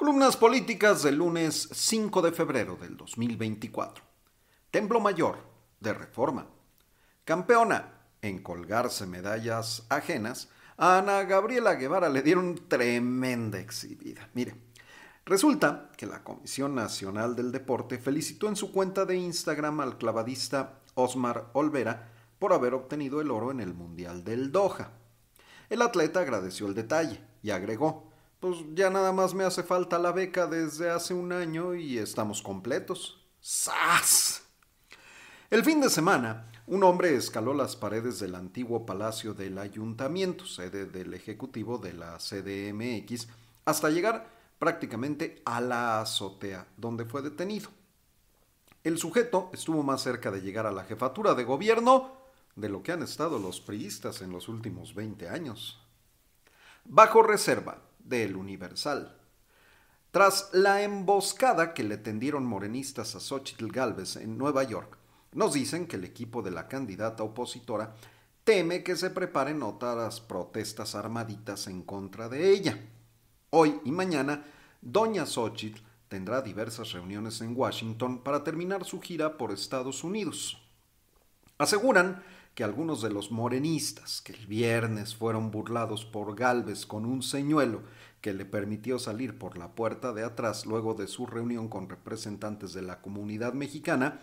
Columnas políticas del lunes 5 de febrero del 2024. Templo Mayor de Reforma. Campeona en colgarse medallas ajenas, a Ana Gabriela Guevara le dieron tremenda exhibida. Mire, resulta que la Comisión Nacional del Deporte felicitó en su cuenta de Instagram al clavadista Osmar Olvera por haber obtenido el oro en el Mundial del Doha. El atleta agradeció el detalle y agregó, pues ya nada más me hace falta la beca desde hace un año y estamos completos. ¡Sas! El fin de semana, un hombre escaló las paredes del antiguo palacio del ayuntamiento, sede del Ejecutivo de la CDMX, hasta llegar prácticamente a la azotea, donde fue detenido. El sujeto estuvo más cerca de llegar a la jefatura de gobierno de lo que han estado los priistas en los últimos 20 años. Bajo reserva, del Universal. Tras la emboscada que le tendieron morenistas a Xochitl Galvez en Nueva York, nos dicen que el equipo de la candidata opositora teme que se preparen otras protestas armaditas en contra de ella. Hoy y mañana, Doña Xochitl tendrá diversas reuniones en Washington para terminar su gira por Estados Unidos. Aseguran que algunos de los morenistas que el viernes fueron burlados por Galvez con un señuelo que le permitió salir por la puerta de atrás luego de su reunión con representantes de la comunidad mexicana,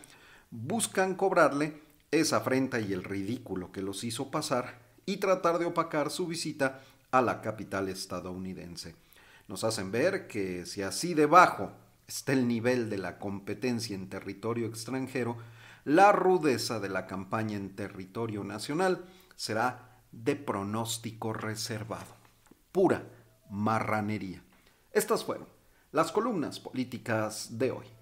buscan cobrarle esa afrenta y el ridículo que los hizo pasar y tratar de opacar su visita a la capital estadounidense. Nos hacen ver que si así debajo esté el nivel de la competencia en territorio extranjero, la rudeza de la campaña en territorio nacional será de pronóstico reservado. Pura marranería. Estas fueron las columnas políticas de hoy.